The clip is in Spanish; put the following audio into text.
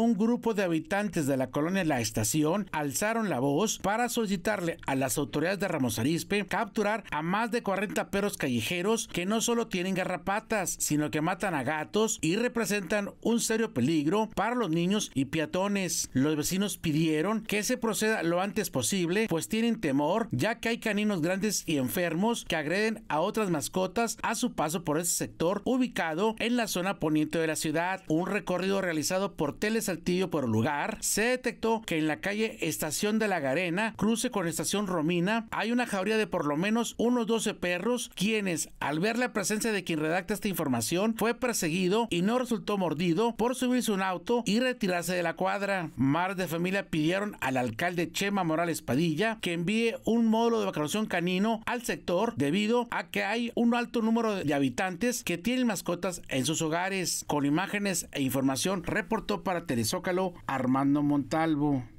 un grupo de habitantes de la colonia La Estación alzaron la voz para solicitarle a las autoridades de Ramos Arizpe capturar a más de 40 perros callejeros que no solo tienen garrapatas, sino que matan a gatos y representan un serio peligro para los niños y peatones. Los vecinos pidieron que se proceda lo antes posible, pues tienen temor, ya que hay caninos grandes y enfermos que agreden a otras mascotas a su paso por ese sector ubicado en la zona poniente de la ciudad. Un recorrido realizado por Tele Saltillo por lugar, se detectó que en la calle Estación de la Garena, cruce con Estación Romina, hay una jauría de por lo menos unos 12 perros, quienes, al ver la presencia de quien redacta esta información, fue perseguido y no resultó mordido por subirse un auto y retirarse de la cuadra. Mar de familia pidieron al alcalde Chema Morales Padilla que envíe un módulo de vacunación canino al sector debido a que hay un alto número de habitantes que tienen mascotas en sus hogares. Con imágenes e información reportó para de Zócalo, Armando Montalvo.